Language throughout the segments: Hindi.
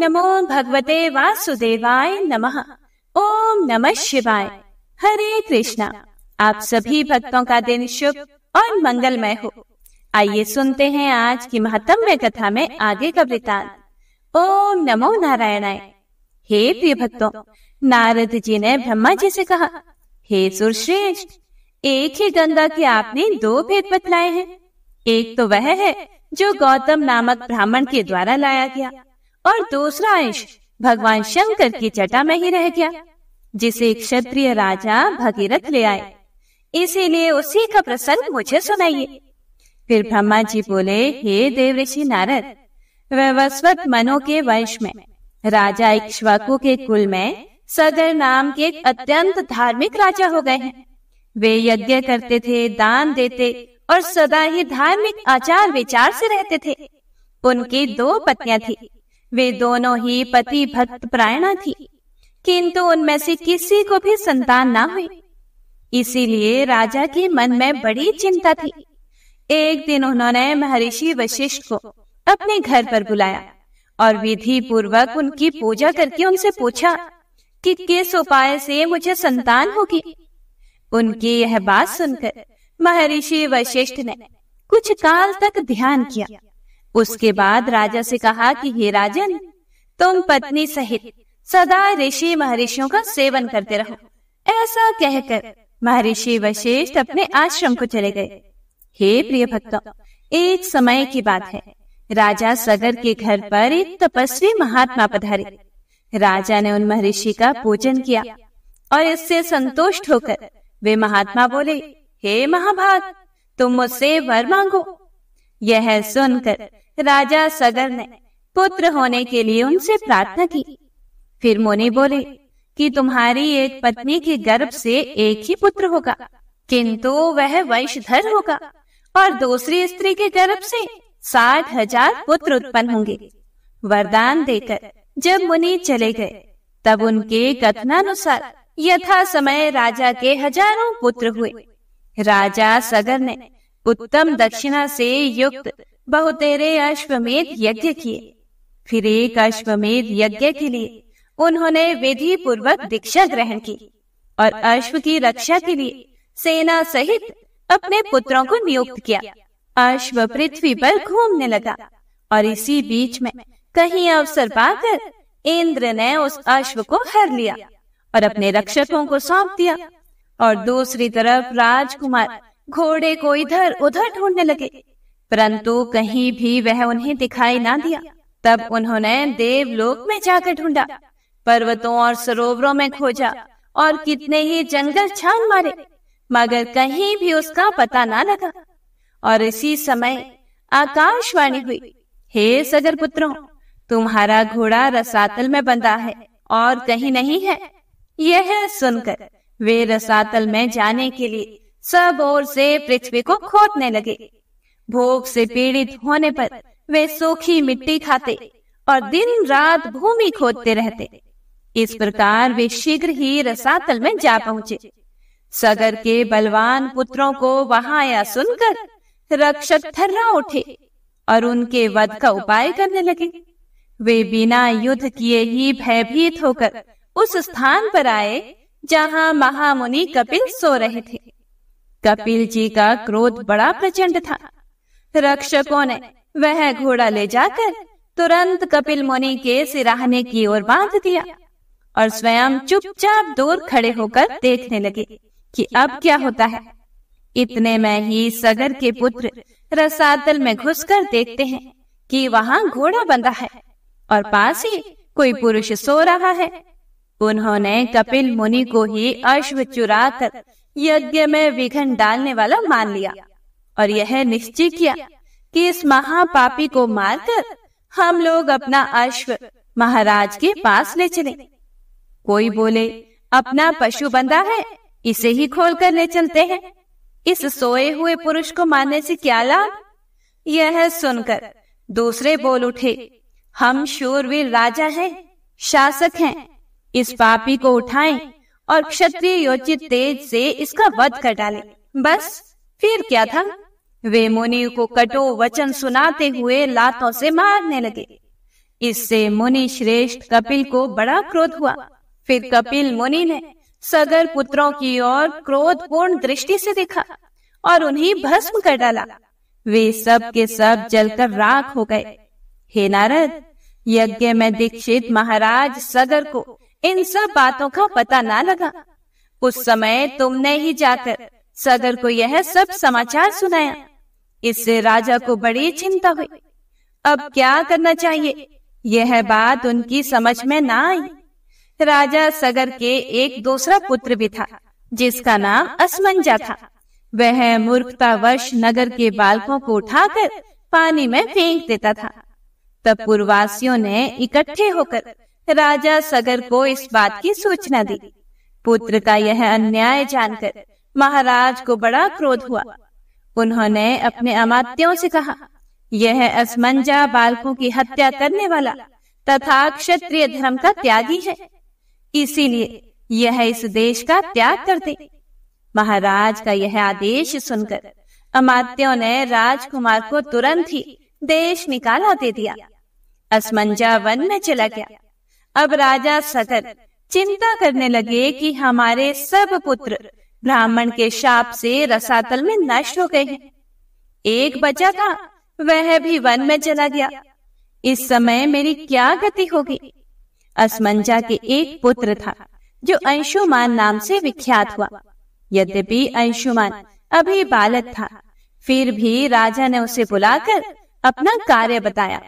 नमो भगवते वासुदेवाय नमः ओम नमः शिवाय हरे कृष्णा आप सभी भक्तों का दिन शुभ और मंगलमय हो आइए सुनते हैं आज की महत्तम्य कथा में आगे का वृतांत ओम नमो नारायणाय हे प्रिय भक्तों नारद जी ने ब्रह्मा जी से कहा हे सुरश्रेष्ठ एक ही गंगा के आपने दो भेद बतलाए हैं एक तो वह है जो गौतम नामक ब्राह्मण के द्वारा लाया गया और दूसरा अंश भगवान शंकर की जटा में ही रह गया जिसे क्षत्रिय राजा भगीरथ ले आए इसीलिए उसी का प्रसंग मुझे सुनाइए फिर ब्रह्मा जी बोले हे देव ऋषि नारद वस्वत मनो के वंश में राजा इक्ष्वाकु के कुल में सदर नाम के एक अत्यंत धार्मिक राजा हो गए हैं वे यज्ञ करते थे दान देते और सदा ही धार्मिक आचार विचार से रहते थे उनकी दो पत्नियां थी वे दोनों ही पति भक्त प्रायणा थी किंतु उनमें से किसी को भी संतान ना हुई इसीलिए राजा के मन में बड़ी चिंता थी एक दिन उन्होंने महर्षि वशिष्ठ को अपने घर पर बुलाया और विधि पूर्वक उनकी पूजा करके उनसे पूछा कि किस उपाय से मुझे संतान होगी उनकी यह बात सुनकर महर्षि वशिष्ठ ने कुछ काल तक ध्यान किया उसके बाद राजा से कहा कि हे राजन तुम पत्नी सहित सदा ऋषि महर्षियों का सेवन करते रहो ऐसा कहकर महर्षि वशिष्ठ अपने आश्रम को चले गए हे प्रिय भक्तों एक समय की बात है राजा सगर के घर पर एक तपस्वी महात्मा पधारे राजा ने उन महर्षि का पूजन किया और इससे संतुष्ट होकर वे महात्मा बोले हे महाभाग तुम मुझसे वर मांगो यह सुनकर राजा सगर ने पुत्र होने के लिए उनसे प्रार्थना की फिर मुनि बोले कि तुम्हारी एक पत्नी के गर्भ से एक ही पुत्र होगा किंतु वह वंशधर होगा और दूसरी स्त्री के गर्भ से साठ हजार पुत्र उत्पन्न होंगे वरदान देकर जब मुनि चले गए तब उनके कथनानुसार यथा समय राजा के हजारों पुत्र हुए राजा सगर ने उत्तम दक्षिणा से युक्त बहुतेरे अश्वमेध यज्ञ किए फिर एक अश्वमेध यज्ञ के लिए उन्होंने विधि पूर्वक दीक्षा ग्रहण की और अश्व की रक्षा के लिए सेना सहित अपने पुत्रों को नियुक्त किया अश्व पृथ्वी पर घूमने लगा और इसी बीच में कहीं अवसर पाकर इंद्र ने उस अश्व को हर लिया और अपने रक्षकों को सौंप दिया और दूसरी तरफ राजकुमार घोड़े को इधर उधर ढूंढने लगे परंतु कहीं भी वह उन्हें दिखाई ना दिया तब उन्होंने देवलोक में जाकर ढूंढा पर्वतों और सरोवरों में खोजा और कितने ही जंगल छान मारे मगर कहीं भी उसका पता ना लगा और इसी समय आकाशवाणी हुई हे सगर पुत्रों तुम्हारा घोड़ा रसातल में बंधा है और कहीं नहीं है यह सुनकर वे रसातल में जाने के लिए सब ओर से पृथ्वी को खोदने लगे भोग से पीड़ित होने पर वे सूखी मिट्टी खाते और दिन रात भूमि खोदते रहते इस प्रकार वे शीघ्र ही रसातल में जा पहुंचे सगर के बलवान पुत्रों को वहां या सुनकर रक्षक थर्रा उठे और उनके वध का उपाय करने लगे वे बिना युद्ध किए ही भयभीत होकर उस स्थान पर आए जहां महामुनि कपिल सो रहे थे कपिल जी का क्रोध बड़ा प्रचंड था रक्षकों ने वह घोड़ा ले जाकर तुरंत कपिल मुनि के सिराहने की ओर बांध दिया और स्वयं चुपचाप दूर खड़े होकर देखने लगे कि अब क्या होता है इतने में ही सगर के पुत्र रसातल में घुसकर देखते हैं कि वहाँ घोड़ा बंधा है और पास ही कोई पुरुष सो रहा है उन्होंने कपिल मुनि को ही अश्व चुरा कर यज्ञ में विघन डालने वाला मान लिया और यह निश्चय किया कि इस महापापी को मारकर हम लोग अपना अश्व महाराज के पास ले चले कोई बोले अपना पशु बंदा है इसे ही खोल कर ले चलते हैं इस सोए हुए पुरुष को मारने से क्या लाभ यह सुनकर दूसरे बोल उठे हम शूरवीर राजा हैं शासक हैं इस पापी को उठाएं और क्षत्रिय योचित तेज से इसका वध कर डाले बस फिर क्या था वे मुनि को कटो वचन सुनाते हुए लातों से मारने लगे इससे मुनि श्रेष्ठ कपिल को बड़ा क्रोध हुआ फिर कपिल मुनि ने सगर पुत्रों की ओर पूर्ण दृष्टि से देखा और उन्हें भस्म कर डाला वे सब के सब जलकर राख हो गए हे नारद यज्ञ में दीक्षित महाराज सगर को इन सब बातों का पता ना लगा उस समय तुमने ही जाकर सदर को यह सब समाचार सुनाया इससे राजा को बड़ी चिंता हुई अब क्या करना चाहिए यह बात उनकी समझ में ना आई राजा सगर के एक दूसरा पुत्र भी था जिसका नाम असमंजा था वह मूर्खतावश नगर के बालकों को उठाकर पानी में फेंक देता था तब पूर्वासियों ने इकट्ठे होकर राजा सगर को इस बात की सूचना दी पुत्र का यह अन्याय जानकर महाराज को बड़ा क्रोध हुआ उन्होंने अपने अमात्यों से कहा यह असमंजा बालकों की हत्या करने वाला तथा क्षत्रिय धर्म का त्यागी है इसीलिए यह इस देश का त्याग कर दे महाराज का यह आदेश सुनकर अमात्यों ने राजकुमार को तुरंत ही देश निकाला दे दिया असमंजा वन में चला गया अब राजा सतत चिंता करने लगे कि हमारे सब पुत्र ब्राह्मण के शाप से रसातल में नष्ट हो गए एक बचा था वह भी वन में चला गया इस समय मेरी क्या गति होगी असमंजा के एक पुत्र था जो अंशुमान नाम से विख्यात हुआ यद्यपि अंशुमान अभी बालक था फिर भी राजा ने उसे बुलाकर अपना कार्य बताया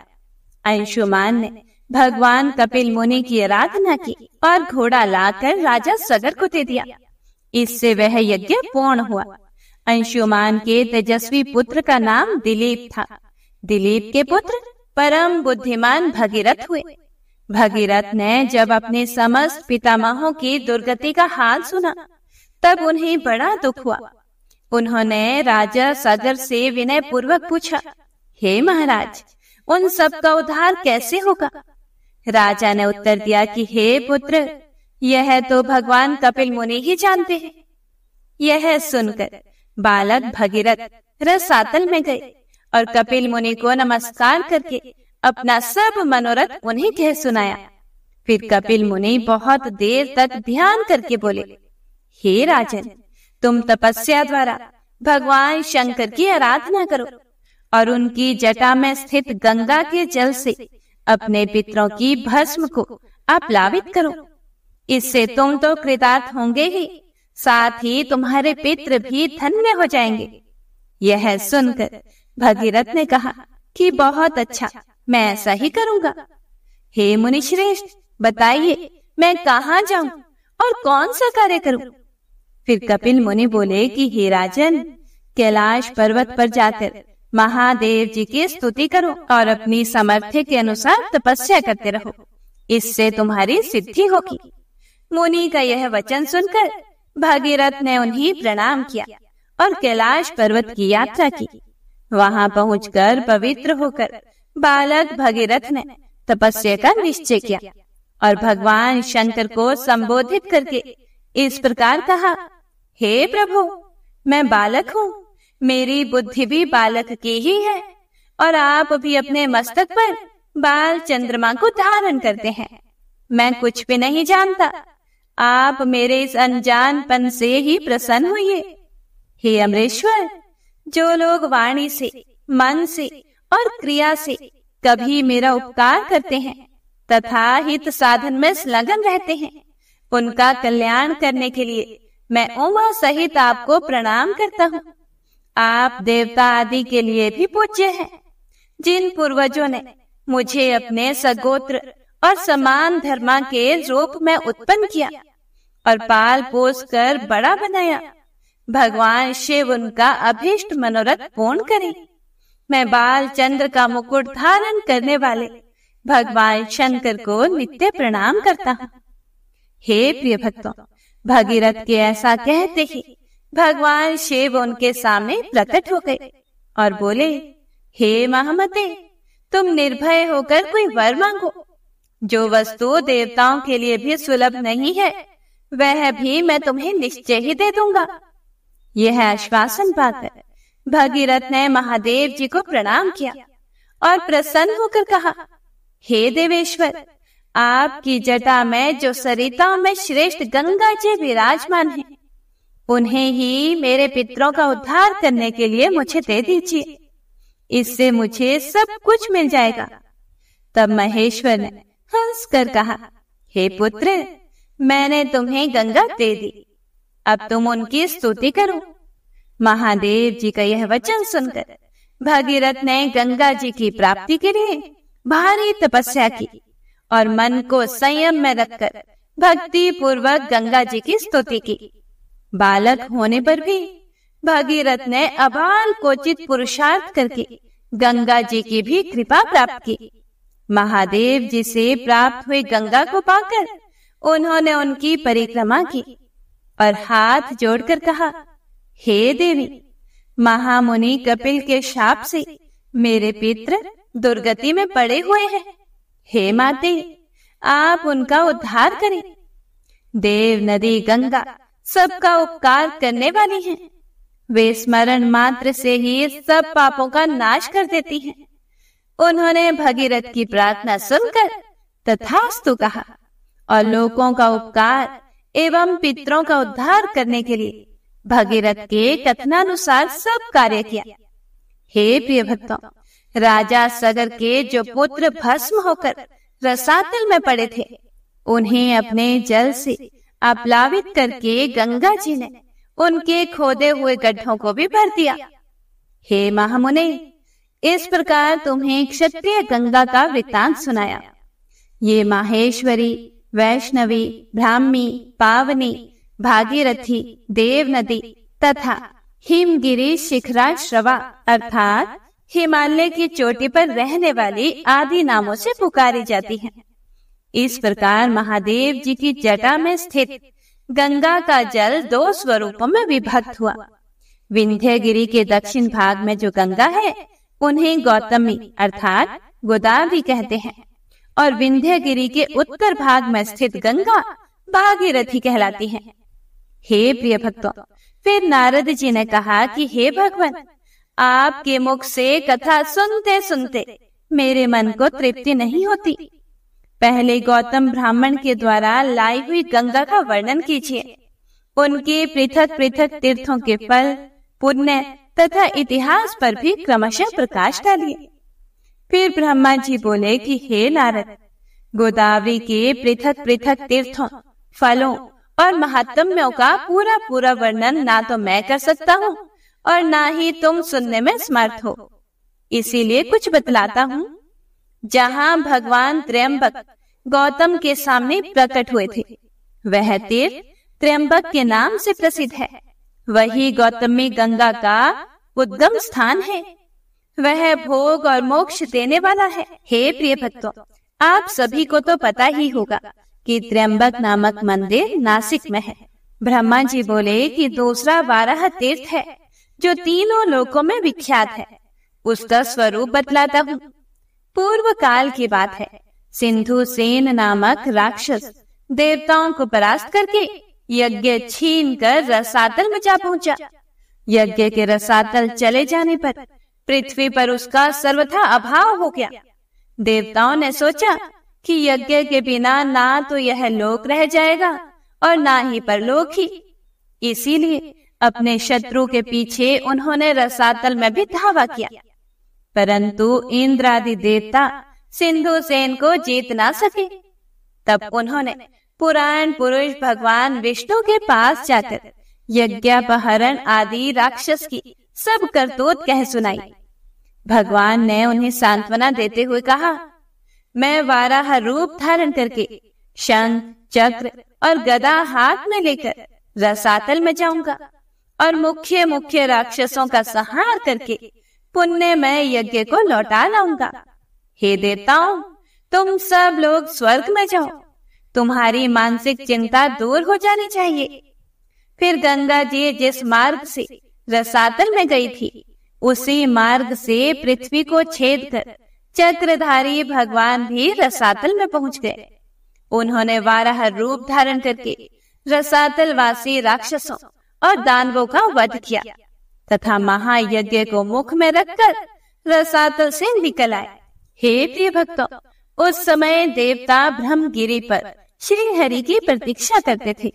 अंशुमान ने भगवान कपिल मुनि की आराधना की और घोड़ा लाकर राजा सगर को दे दिया इससे वह यज्ञ पूर्ण हुआ अंशुमान के तेजस्वी पुत्र का नाम दिलीप था दिलीप के पुत्र परम बुद्धिमान भगीरथ हुए भगीरथ ने जब अपने समस्त पितामहों की दुर्गति का हाल सुना तब उन्हें बड़ा दुख हुआ उन्होंने राजा सगर से विनय पूर्वक पूछा हे महाराज उन सब का उद्धार कैसे होगा राजा ने उत्तर दिया कि हे पुत्र यह तो भगवान कपिल मुनि ही जानते हैं यह सुनकर बालक भगीरथ रसातल में गए और कपिल मुनि को नमस्कार करके अपना सब मनोरथ उन्हें कह सुनाया फिर कपिल मुनि बहुत देर तक ध्यान करके बोले हे राजन तुम तपस्या द्वारा भगवान शंकर की आराधना करो और उनकी जटा में स्थित गंगा के जल से अपने पितरों की भस्म को अपलावित करो इससे तुम तो, तो कृतार्थ होंगे ही साथ ही तुम्हारे पित्र भी धन्य हो जाएंगे यह सुनकर भगीरथ ने कहा कि बहुत अच्छा, अच्छा मैं ऐसा ही करूंगा हे मुनि श्रेष्ठ बताइए मैं कहाँ जाऊं और कौन सा कार्य करूं? फिर कपिल मुनि बोले कि हे राजन कैलाश पर्वत पर जाकर महादेव जी की स्तुति करो और अपनी सामर्थ्य के अनुसार तपस्या करते रहो इससे तुम्हारी सिद्धि होगी मुनि का यह वचन सुनकर भागीरथ ने उन्हें प्रणाम किया और कैलाश पर्वत की यात्रा की वहां पहुंचकर पवित्र होकर बालक भगीरथ ने तपस्या का निश्चय किया और भगवान शंकर को संबोधित करके इस प्रकार कहा हे प्रभु मैं बालक हूँ मेरी बुद्धि भी बालक की ही है और आप भी अपने मस्तक पर बाल चंद्रमा को धारण करते हैं मैं कुछ भी नहीं जानता आप मेरे इस अनजानपन से ही प्रसन्न हुई हे अमरेश्वर जो लोग वाणी से मन से और क्रिया से कभी मेरा उपकार करते हैं तथा हित साधन में स्लगन रहते हैं उनका कल्याण करने के लिए मैं उमा सहित आपको प्रणाम करता हूँ आप देवता आदि के लिए भी पूज्य हैं, जिन पूर्वजों ने मुझे अपने सगोत्र और समान धर्मा के रूप में उत्पन्न किया और पाल पोस कर बड़ा बनाया भगवान शिव उनका अभिष्ट मनोरथ पूर्ण करें मैं बाल चंद्र का मुकुट धारण करने वाले भगवान शंकर को नित्य प्रणाम करता हूँ हे प्रिय भक्तों भगीरथ के ऐसा कहते ही भगवान शिव उनके सामने प्रकट हो गए और बोले हे महामते तुम निर्भय होकर कोई वर मांगो जो वस्तु देवताओं के लिए भी सुलभ नहीं है वह भी मैं तुम्हें निश्चय ही दे दूंगा यह आश्वासन बात है भगीरथ ने महादेव जी को प्रणाम किया और प्रसन्न होकर कहा हे देवेश्वर आपकी जटा में जो सरिताओं में श्रेष्ठ गंगा जी विराजमान है उन्हें ही मेरे पितरों का उद्धार करने के लिए मुझे दे दीजिए इससे मुझे सब कुछ मिल जाएगा तब महेश्वर ने हंस कर कहा हे पुत्र मैंने तुम्हें गंगा दे दी अब तुम उनकी स्तुति करो महादेव जी का यह वचन सुनकर भगीरथ ने गंगा जी की प्राप्ति के लिए भारी तपस्या की और मन को संयम में रखकर भक्ति पूर्वक गंगा जी की स्तुति की बालक होने पर भी भागीरथ ने अबाल कोचित पुरुषार्थ करके गंगा जी की भी कृपा प्राप्त की महादेव जी से प्राप्त हुई गंगा को पाकर उन्होंने उनकी परिक्रमा की और हाथ जोड़कर कहा हे देवी महामुनि कपिल के शाप से मेरे पित्र दुर्गति में पड़े हुए हैं हे माते आप उनका उद्धार करें देव नदी गंगा सबका उपकार करने वाली हैं। वे स्मरण मात्र से ही सब पापों का नाश कर देती हैं। उन्होंने भगीरथ की प्रार्थना सुनकर तथास्तु कहा और लोगों का उपकार एवं पितरों का उद्धार करने के लिए भगीरथ के कथनानुसार सब कार्य किया हे प्रिय भक्तों राजा सगर के जो पुत्र भस्म होकर रसातल में पड़े थे उन्हें अपने जल से आप्लावित करके गंगा जी ने उनके खोदे हुए गड्ढों को भी भर दिया हे महामुने इस प्रकार तुम्हें क्षत्रिय गंगा का वृतांत सुनाया ये माहेश्वरी वैष्णवी ब्राह्मी पावनी भागीरथी देव नदी तथा हिमगिरी शिखरा श्रवा अर्थात हिमालय की चोटी पर रहने वाली आदि नामों से पुकारी जाती है इस प्रकार महादेव जी की जटा में स्थित गंगा का जल दो स्वरूपों में विभक्त हुआ विंध्यगिरी के दक्षिण भाग में जो गंगा है उन्हें गौतमी अर्थात गोदावरी कहते हैं और विंध्यगिरी के उत्तर भाग में स्थित गंगा भागीरथी कहलाती है हे प्रिय भक्तों फिर नारद जी ने कहा कि हे भगवान आपके मुख से कथा सुनते सुनते मेरे मन को तृप्ति नहीं होती पहले गौतम ब्राह्मण के द्वारा लाई हुई गंगा का वर्णन कीजिए उनके पृथक पृथक तीर्थों के फल पुण्य तथा इतिहास पर भी क्रमशः प्रकाश डालिए फिर ब्रह्मा जी बोले कि हे नारद गोदावरी के पृथक पृथक तीर्थों फलों और महात्म्यों का पूरा पूरा वर्णन ना तो मैं कर सकता हूँ और ना ही तुम सुनने में समर्थ हो इसीलिए कुछ बतलाता हूँ जहां भगवान त्रयंबक गौतम के सामने प्रकट हुए थे वह तीर्थ त्रयंबक के नाम से प्रसिद्ध है वही में गंगा का उद्गम स्थान है वह भोग और मोक्ष देने वाला है हे प्रिय भक्तों आप सभी को तो पता ही होगा कि त्रयंबक नामक मंदिर नासिक में है ब्रह्मा जी बोले कि दूसरा बारह तीर्थ है जो तीनों लोकों में विख्यात है उसका स्वरूप बतलाता हूँ पूर्व काल की बात है सिंधु सेन नामक राक्षस देवताओं को परास्त करके यज्ञ छीन कर रसातल में जा पहुंचा यज्ञ के रसातल चले जाने पर पृथ्वी पर उसका सर्वथा अभाव हो गया देवताओं ने सोचा कि यज्ञ के बिना ना तो यह लोक रह जाएगा और ना ही परलोक ही इसीलिए अपने शत्रु के पीछे उन्होंने रसातल में भी धावा किया परंतु इंद्रादि देवता सिंधु सेन को जीत ना सके तब उन्होंने पुराण पुरुष भगवान विष्णु के पास जाकर यज्ञापहरण आदि राक्षस की सब करतूत कह सुनाई भगवान ने उन्हें सांत्वना देते हुए कहा मैं वाराह रूप धारण करके शंख चक्र और गदा हाथ में लेकर रसातल में जाऊंगा और मुख्य मुख्य राक्षसों का संहार करके पुण्य मैं यज्ञ को लौटा लाऊंगा हे देवताओं तुम सब लोग स्वर्ग में जाओ तुम्हारी मानसिक चिंता दूर हो जानी चाहिए फिर गंगा जी जिस मार्ग से रसातल में गई थी उसी मार्ग से पृथ्वी को छेद कर चक्रधारी भगवान भी रसातल में पहुंच गए उन्होंने वाराह रूप धारण करके रसातल वासी राक्षसों और दानवों का वध किया तथा महायज्ञ को मुख में रखकर रसातल से निकल आए हे प्रिय भक्तों उस समय देवता ब्रह्मगिरी पर श्री हरि की प्रतीक्षा करते थे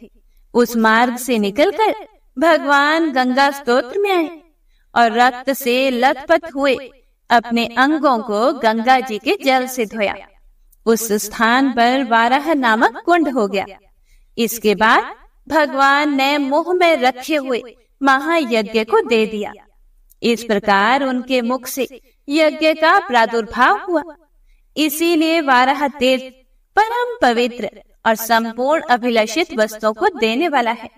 उस मार्ग से निकलकर भगवान गंगा स्तोत्र में आए और रक्त से लथपथ हुए अपने अंगों को गंगा जी के जल से धोया उस स्थान पर वाराह नामक कुंड हो गया इसके बाद भगवान ने मुंह में रखे हुए महायज्ञ को दे दिया इस प्रकार उनके मुख से यज्ञ का प्रादुर्भाव हुआ इसीलिए वारह तीर्थ परम पवित्र और संपूर्ण अभिलषित वस्तुओं को देने वाला है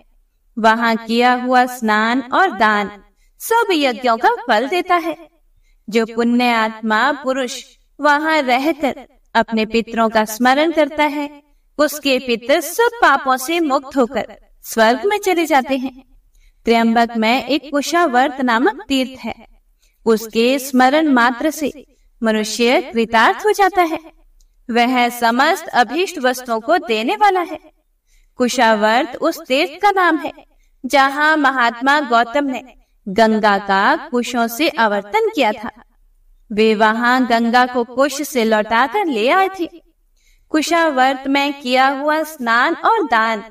वहाँ किया हुआ स्नान और दान सब यज्ञों का फल देता है जो पुण्य आत्मा पुरुष वहाँ रहकर अपने पितरों का स्मरण करता है उसके पितर सब पापों से मुक्त होकर स्वर्ग में चले जाते हैं त्र्यंबक में एक कुशावर्त नामक तीर्थ है उसके स्मरण मात्र से मनुष्य कृतार्थ हो जाता है वह समस्त अभीष्ट वस्तुओं को देने वाला है कुशावर्त उस तीर्थ का नाम है जहाँ महात्मा गौतम ने गंगा का कुशों से आवर्तन किया था वे वहां गंगा को कुश से लौटाकर ले आए थे कुशावर्त में किया हुआ स्नान और दान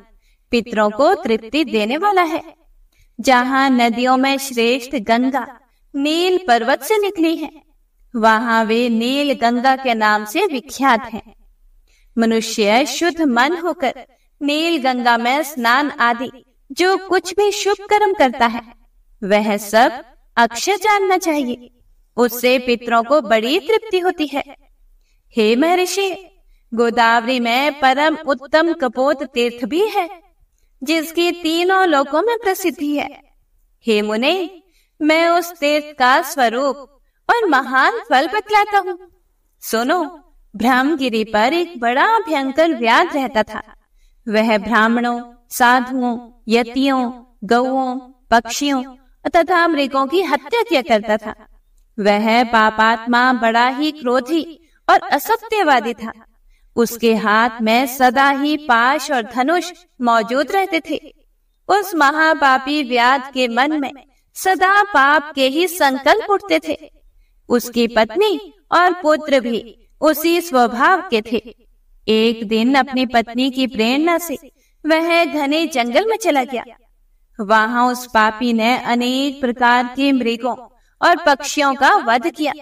पितरों को तृप्ति देने वाला है जहाँ नदियों में श्रेष्ठ गंगा नील पर्वत से निकली है वहाँ वे नील गंगा के नाम से विख्यात हैं। मनुष्य शुद्ध मन होकर नील गंगा में स्नान आदि जो कुछ भी शुभ कर्म करता है वह सब अक्षर जानना चाहिए उससे पितरों को बड़ी तृप्ति होती है हे महर्षि गोदावरी में परम उत्तम कपोत तीर्थ भी है जिसकी तीनों लोकों में प्रसिद्धि है हे मुने मैं उस तीर्थ का स्वरूप और महान फल बतलाता हूँ सुनो ब्रह्मगिरी पर एक बड़ा भयंकर व्याध रहता था वह ब्राह्मणों साधुओं यतियों गौओं पक्षियों तथा मृगों की हत्या किया करता था वह पापात्मा बड़ा ही क्रोधी और असत्यवादी था उसके हाथ में सदा ही पाश और धनुष मौजूद रहते थे उस महापापी व्याध के मन में सदा पाप के ही संकल्प उठते थे उसकी पत्नी और पुत्र भी उसी स्वभाव के थे एक दिन अपनी पत्नी की प्रेरणा से वह घने जंगल में चला गया वहां उस पापी ने अनेक प्रकार के मृगों और पक्षियों का वध किया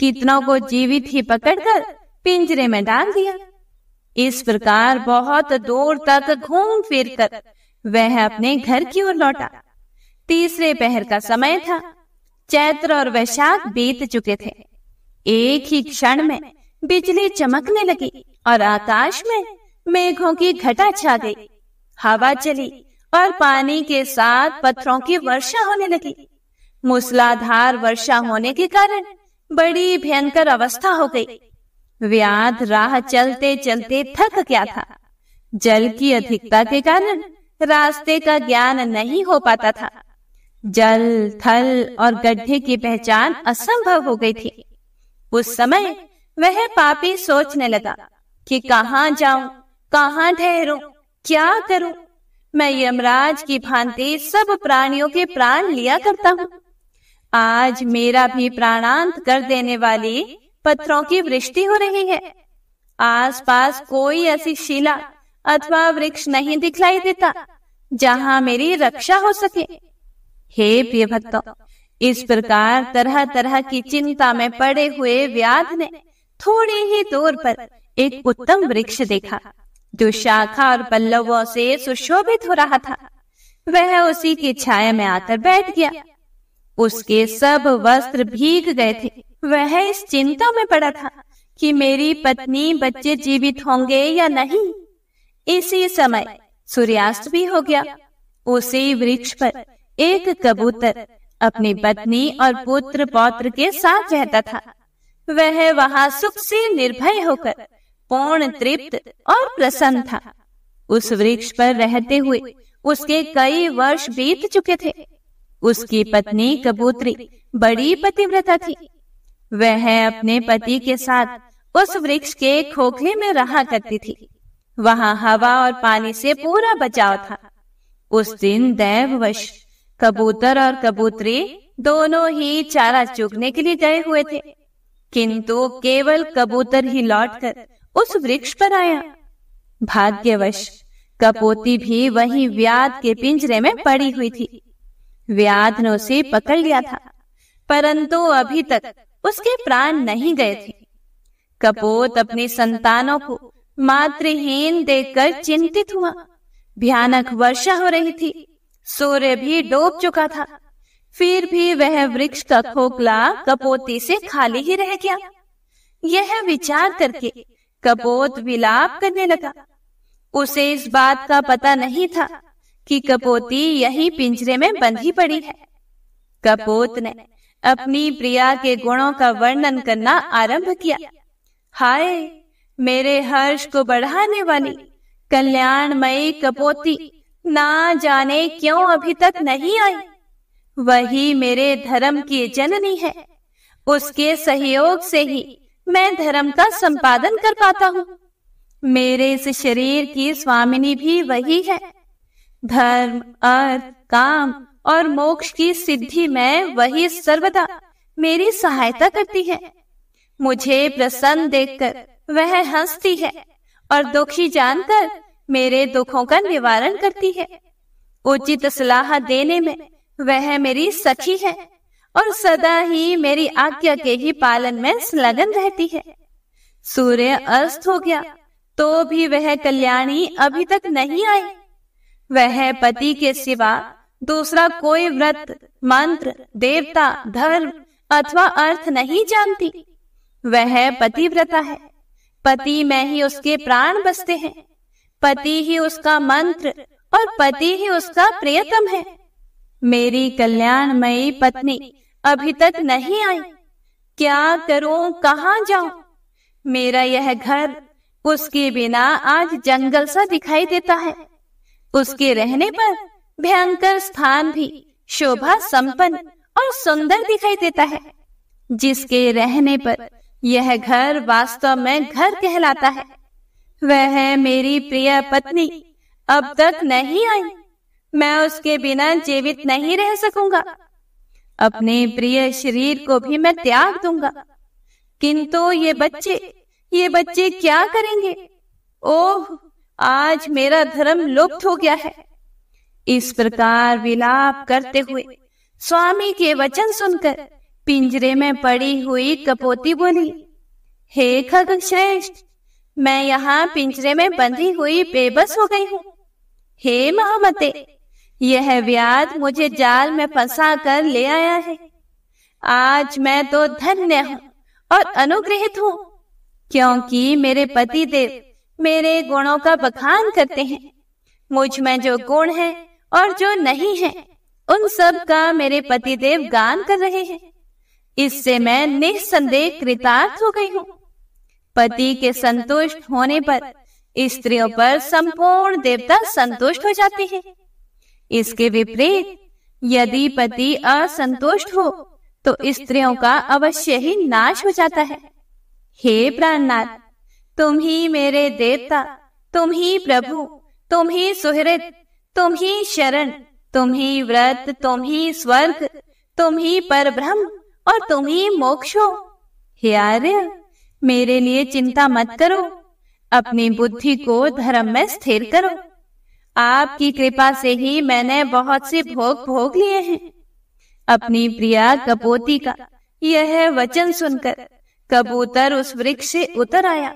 कितनों को जीवित ही पकड़कर पिंजरे में डाल दिया इस प्रकार बहुत दूर तक घूम फिर कर वह अपने घर की ओर लौटा तीसरे पहर का समय था चैत्र और वैशाख बीत चुके थे एक ही क्षण में बिजली चमकने लगी और आकाश में मेघों की घटा छा गई हवा चली और पानी के साथ पत्थरों की वर्षा होने लगी मूसलाधार वर्षा होने के कारण बड़ी भयंकर अवस्था हो गई व्याध राह चलते चलते थक गया था जल की अधिकता के कारण रास्ते का ज्ञान नहीं हो पाता था जल थल और गड्ढे की पहचान असंभव हो गई थी उस समय वह पापी सोचने लगा कि कहाँ जाऊं कहाँ ठहरू क्या करूं मैं यमराज की भांति सब प्राणियों के प्राण लिया करता हूँ आज मेरा भी प्राणांत कर देने वाली पत्थरों की वृष्टि हो रही है आसपास कोई ऐसी शिला अथवा वृक्ष नहीं दिखलाई देता जहाँ मेरी रक्षा हो सके हे प्रिय भक्तों इस प्रकार तरह तरह की चिंता में पड़े हुए व्याध ने थोड़ी ही दूर पर एक उत्तम वृक्ष देखा जो शाखा और पल्लवों से सुशोभित हो रहा था वह उसी की छाया में आकर बैठ गया उसके सब वस्त्र भीग गए थे वह इस चिंता में पड़ा था कि मेरी पत्नी बच्चे जीवित होंगे या नहीं इसी समय सूर्यास्त भी हो गया उसी वृक्ष पर एक कबूतर अपनी पत्नी और पुत्र पौत्र के साथ रहता था वह वहां सुख से निर्भय होकर पूर्ण तृप्त और प्रसन्न था उस वृक्ष पर रहते हुए उसके कई वर्ष बीत चुके थे उसकी पत्नी कबूतरी बड़ी पतिव्रता थी वह अपने पति के साथ उस वृक्ष के खोखले में रहा करती थी वहां हवा और पानी से पूरा बचाव था उस दिन दैववश कबूतर और कबूतरी दोनों ही चारा चुगने के लिए गए हुए थे किंतु केवल कबूतर ही लौटकर उस वृक्ष पर आया भाग्यवश कपोती भी वही व्याध के पिंजरे में पड़ी हुई थी व्याध ने उसे पकड़ लिया था परंतु अभी तक उसके प्राण नहीं गए थे कपोत अपनी संतानों को मातृहीन देखकर चिंतित हुआ भयानक वर्षा हो रही थी सूर्य भी डूब चुका था फिर भी वह वृक्ष का खोखला कपोती से खाली ही रह गया यह विचार करके कपोत विलाप करने लगा उसे इस बात का पता नहीं था कि कपोती यही पिंजरे में बंधी पड़ी है कपोत ने अपनी प्रिया के गुणों का वर्णन करना आरंभ किया हाय मेरे हर्ष को बढ़ाने वाली कल्याणमयी कपोती ना जाने क्यों अभी तक नहीं आई वही मेरे धर्म की जननी है उसके सहयोग से ही मैं धर्म का संपादन कर पाता हूँ मेरे इस शरीर की स्वामिनी भी वही है धर्म अर्थ काम और मोक्ष की सिद्धि में वही सर्वदा मेरी सहायता करती है मुझे प्रसन्न देखकर वह हंसती है और दुखी जानकर मेरे दुखों का निवारण करती है उचित सलाह देने में वह मेरी सखी है और सदा ही मेरी आज्ञा के ही पालन में संलग्न रहती है सूर्य अस्त हो गया तो भी वह कल्याणी अभी तक नहीं आई वह पति के सिवा दूसरा कोई व्रत मंत्र देवता धर्म अथवा अर्थ नहीं जानती वह पतिव्रता है पति में ही उसके प्राण बसते हैं पति ही उसका मंत्र और पति ही उसका प्रियतम है मेरी कल्याणमयी पत्नी अभी तक नहीं आई क्या करूं कहाँ जाऊं मेरा यह घर उसके बिना आज जंगल सा दिखाई देता है उसके रहने पर भयंकर स्थान भी शोभा संपन्न और सुंदर दिखाई देता है जिसके रहने पर यह घर वास्तव में घर कहलाता है वह मेरी प्रिय पत्नी अब तक नहीं आई मैं उसके बिना जीवित नहीं रह सकूंगा अपने प्रिय शरीर को भी मैं त्याग दूंगा किंतु ये बच्चे ये बच्चे क्या करेंगे ओह आज मेरा धर्म लुप्त हो गया है इस प्रकार विलाप करते हुए स्वामी के वचन सुनकर पिंजरे में पड़ी हुई कपोती बोली हे खग श्रेष्ठ मैं यहाँ पिंजरे में बंधी हुई बेबस हो गई हूँ हे महामते यह व्याध मुझे जाल में फंसा कर ले आया है आज मैं तो धन्य हूँ और अनुग्रहित हूँ क्योंकि मेरे पति देव मेरे गुणों का बखान करते हैं मुझ में जो गुण है और जो नहीं है उन सब का मेरे पति देव गान कर रहे हैं इससे मैं निस्संदेह कृतार्थ हो गई हूँ पति के संतुष्ट होने पर स्त्रियों पर संपूर्ण देवता संतुष्ट हो जाते हैं इसके विपरीत यदि पति असंतुष्ट हो तो स्त्रियों का अवश्य ही नाश हो जाता है हे प्राणनाथ तुम ही मेरे देवता तुम ही प्रभु तुम ही सुहृद तुम ही शरण तुम ही व्रत तुम ही स्वर्ग तुम ही पर ब्रह्म और तुम ही मोक्ष हो हे आर्य मेरे लिए चिंता मत करो अपनी बुद्धि को धर्म में स्थिर करो आपकी कृपा से ही मैंने बहुत से भोग भोग लिए हैं अपनी प्रिया कपोती का यह वचन सुनकर कबूतर उस वृक्ष से उतर आया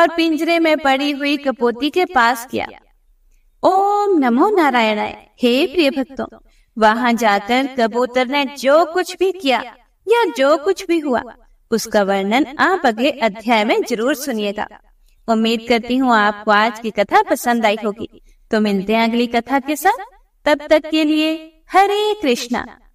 और पिंजरे में पड़ी हुई कपोती के पास गया ओम नमो नारायण हे प्रिय भक्तों वहाँ जाकर कबूतर ने जो कुछ भी किया या जो कुछ भी हुआ उसका वर्णन आप अगले अध्याय में जरूर सुनिएगा उम्मीद करती हूँ आपको आज की कथा पसंद आई होगी तो मिलते हैं अगली कथा के साथ तब तक के लिए हरे कृष्णा